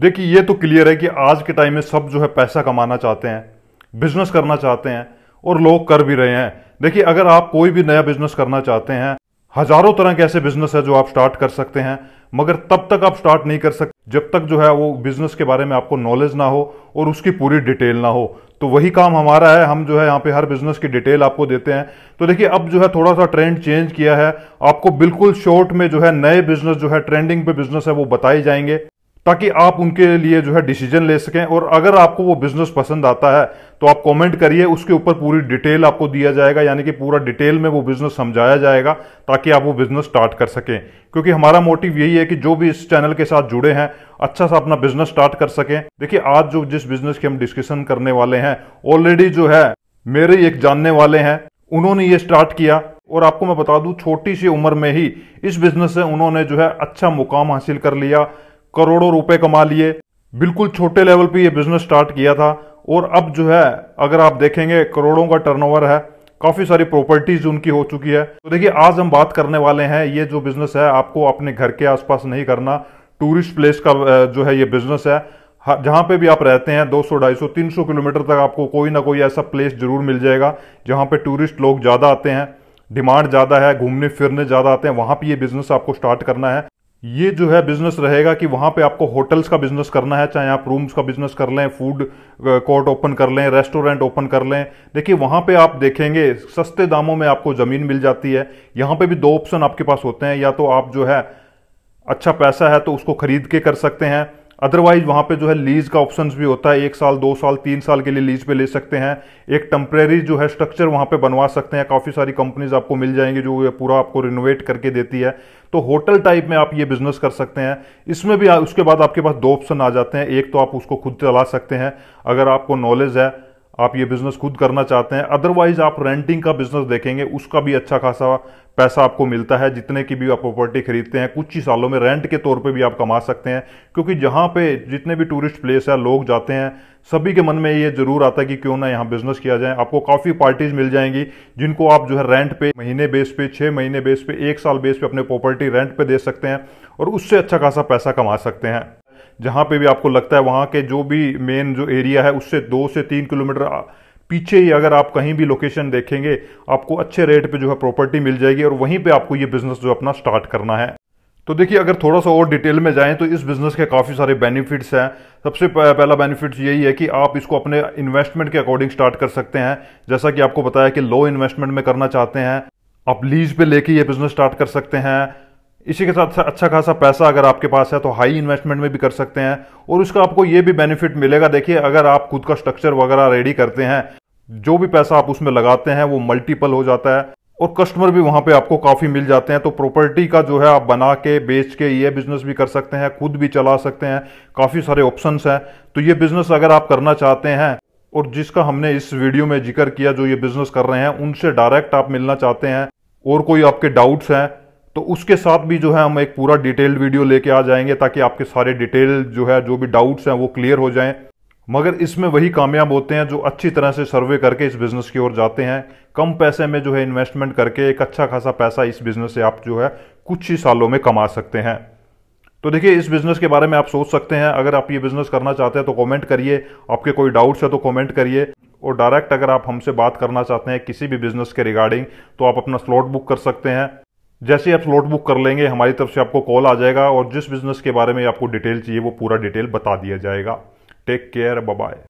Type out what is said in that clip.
देखिए ये तो क्लियर है कि आज के टाइम में सब जो है पैसा कमाना चाहते हैं बिजनेस करना चाहते हैं और लोग कर भी रहे हैं देखिए अगर आप कोई भी नया बिजनेस करना चाहते हैं हजारों तरह के ऐसे बिजनेस है जो आप स्टार्ट कर सकते हैं मगर तब तक आप स्टार्ट नहीं कर सकते जब तक जो है वो बिजनेस के बारे में आपको नॉलेज ना हो और उसकी पूरी डिटेल ना हो तो वही काम हमारा है हम जो है यहाँ पे हर बिजनेस की डिटेल आपको देते हैं तो देखिए अब जो है थोड़ा सा ट्रेंड चेंज किया है आपको बिल्कुल शॉर्ट में जो है नए बिजनेस जो है ट्रेंडिंग पे बिजनेस है वो बताए जाएंगे ताकि आप उनके लिए जो है डिसीजन ले सकें और अगर आपको वो बिजनेस पसंद आता है तो आप कमेंट करिए उसके ऊपर पूरी डिटेल आपको दिया जाएगा यानी कि पूरा डिटेल में वो बिजनेस समझाया जाएगा ताकि आप वो बिजनेस स्टार्ट कर सकें क्योंकि हमारा मोटिव यही है कि जो भी इस चैनल के साथ जुड़े हैं अच्छा सा अपना बिजनेस स्टार्ट कर सकें देखिए आज जो जिस बिजनेस की हम डिस्कशन करने वाले हैं ऑलरेडी जो है मेरे एक जानने वाले हैं उन्होंने ये स्टार्ट किया और आपको मैं बता दूं छोटी सी उम्र में ही इस बिजनेस से उन्होंने जो है अच्छा मुकाम हासिल कर लिया करोड़ों रुपए कमा लिए बिल्कुल छोटे लेवल पे ये बिजनेस स्टार्ट किया था और अब जो है अगर आप देखेंगे करोड़ों का टर्नओवर है काफी सारी प्रॉपर्टीज उनकी हो चुकी है तो देखिए आज हम बात करने वाले हैं ये जो बिजनेस है आपको अपने घर के आसपास नहीं करना टूरिस्ट प्लेस का जो है ये बिजनेस है जहां पे भी आप रहते हैं 200 250 300 किलोमीटर तक आपको कोई ना कोई ऐसा प्लेस जरूर मिल जाएगा जहां पे टूरिस्ट लोग ज़्यादा आते हैं डिमांड ज़्यादा है घूमने फिरने ज़्यादा आते हैं वहां पे ये बिजनेस आपको स्टार्ट करना है ये जो है बिजनेस रहेगा कि वहां पे आपको होटल्स का बिजनेस करना है चाहे आप रूम्स का बिजनेस कर लें फूड कोर्ट ओपन कर लें रेस्टोरेंट ओपन कर लें देखिए वहां पे आप देखेंगे सस्ते दामों में आपको ज़मीन मिल जाती है यहाँ पे भी दो ऑप्शन आपके पास होते हैं या तो आप जो है अच्छा पैसा है तो उसको खरीद के कर सकते हैं अदरवाइज वहाँ पे जो है लीज का ऑप्शन भी होता है एक साल दो साल तीन साल के लिए लीज पे ले सकते हैं एक टेम्परेरी जो है स्ट्रक्चर वहाँ पे बनवा सकते हैं काफी सारी कंपनीज आपको मिल जाएंगी जो ये पूरा आपको रिनोवेट करके देती है तो होटल टाइप में आप ये बिजनेस कर सकते हैं इसमें भी उसके बाद आपके पास दो ऑप्शन आ जाते हैं एक तो आप उसको खुद चला सकते हैं अगर आपको नॉलेज है आप ये बिजनेस खुद करना चाहते हैं अदरवाइज आप रेंटिंग का बिजनेस देखेंगे उसका भी अच्छा खासा पैसा आपको मिलता है जितने की भी आप प्रॉपर्टी खरीदते हैं कुछ ही सालों में रेंट के तौर पे भी आप कमा सकते हैं क्योंकि जहाँ पे जितने भी टूरिस्ट प्लेस है लोग जाते हैं सभी के मन में ये जरूर आता है कि क्यों ना यहाँ बिजनेस किया जाए आपको काफ़ी पार्टीज मिल जाएंगी जिनको आप जो है रेंट पे महीने बेस पे छः महीने बेस पे एक साल बेस पे अपने प्रॉपर्टी रेंट पे दे सकते हैं और उससे अच्छा खासा पैसा कमा सकते हैं जहाँ पे भी आपको लगता है वहाँ के जो भी मेन जो एरिया है उससे दो से तीन किलोमीटर पीछे ही अगर आप कहीं भी लोकेशन देखेंगे आपको अच्छे रेट पे जो है प्रॉपर्टी मिल जाएगी और वहीं पे आपको ये बिजनेस जो अपना स्टार्ट करना है तो देखिए अगर थोड़ा सा और डिटेल में जाएं तो इस बिज़नेस के काफ़ी सारे बेनिफिट्स हैं सबसे पहला बेनिफिट्स यही है कि आप इसको अपने इन्वेस्टमेंट के अकॉर्डिंग स्टार्ट कर सकते हैं जैसा कि आपको बताया कि लो इन्वेस्टमेंट में करना चाहते हैं आप लीज पे लेके ये बिज़नेस स्टार्ट कर सकते हैं इसी के साथ अच्छा खासा पैसा अगर आपके पास है तो हाई इन्वेस्टमेंट में भी कर सकते हैं और उसका आपको ये भी बेनिफिट मिलेगा देखिए अगर आप खुद का स्ट्रक्चर वगैरह रेडी करते हैं जो भी पैसा आप उसमें लगाते हैं वो मल्टीपल हो जाता है और कस्टमर भी वहां पे आपको काफ़ी मिल जाते हैं तो प्रॉपर्टी का जो है आप बना के बेच के ये बिज़नेस भी कर सकते हैं खुद भी चला सकते हैं काफ़ी सारे ऑप्शन हैं तो ये बिज़नेस अगर आप करना चाहते हैं और जिसका हमने इस वीडियो में जिक्र किया जो ये बिज़नेस कर रहे हैं उनसे डायरेक्ट आप मिलना चाहते हैं और कोई आपके डाउट्स हैं तो उसके साथ भी जो है हम एक पूरा डिटेल्ड वीडियो लेके आ जाएंगे ताकि आपके सारे डिटेल जो है जो भी डाउट्स हैं वो क्लियर हो जाएं मगर इसमें वही कामयाब होते हैं जो अच्छी तरह से सर्वे करके इस बिज़नेस की ओर जाते हैं कम पैसे में जो है इन्वेस्टमेंट करके एक अच्छा खासा पैसा इस बिज़नेस से आप जो है कुछ ही सालों में कमा सकते हैं तो देखिए इस बिज़नेस के बारे में आप सोच सकते हैं अगर आप ये बिज़नेस करना चाहते हैं तो कॉमेंट करिए आपके कोई डाउट्स है तो कॉमेंट करिए और डायरेक्ट अगर आप हमसे बात करना चाहते हैं किसी भी बिज़नेस के रिगार्डिंग तो आप अपना स्लॉट बुक कर सकते हैं जैसे आप स्लॉट बुक कर लेंगे हमारी तरफ से आपको कॉल आ जाएगा और जिस बिजनेस के बारे में आपको डिटेल चाहिए वो पूरा डिटेल बता दिया जाएगा टेक केयर बाय